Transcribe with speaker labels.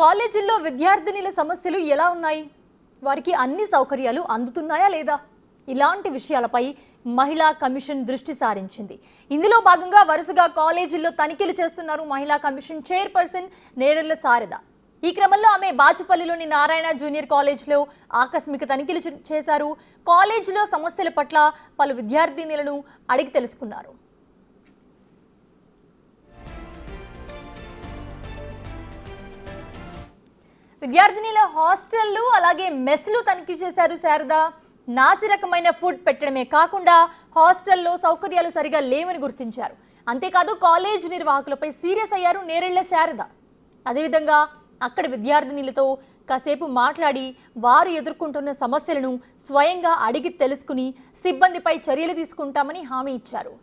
Speaker 1: కాలేజీల్లో విద్యార్థినిల సమస్యలు ఎలా ఉన్నాయి వారికి అన్ని సౌకర్యాలు అందుతున్నాయా లేదా ఇలాంటి విషయాలపై మహిళా కమిషన్ దృష్టి సారించింది ఇందులో భాగంగా వరుసగా కాలేజీల్లో తనిఖీలు చేస్తున్నారు మహిళా కమిషన్ చైర్పర్సన్ నేరెళ్ల సారద ఈ క్రమంలో ఆమె బాచుపల్లిలోని నారాయణ జూనియర్ కాలేజ్లో ఆకస్మిక తనిఖీలు చేశారు కాలేజీలో సమస్యల పట్ల పలు విద్యార్థినులను అడిగి తెలుసుకున్నారు విద్యార్థినిల హాస్టల్లు అలాగే మెస్లు తనిఖీ చేశారు శారదా నాసి రకమైన ఫుడ్ పెట్టడమే కాకుండా హాస్టల్లో సౌకర్యాలు సరిగా లేవని గుర్తించారు అంతేకాదు కాలేజ్ నిర్వాహకులపై సీరియస్ అయ్యారు నేరెళ్ల శారద అదేవిధంగా అక్కడ విద్యార్థినిలతో కాసేపు మాట్లాడి వారు ఎదుర్కొంటున్న సమస్యలను స్వయంగా అడిగి తెలుసుకుని సిబ్బందిపై చర్యలు తీసుకుంటామని హామీ ఇచ్చారు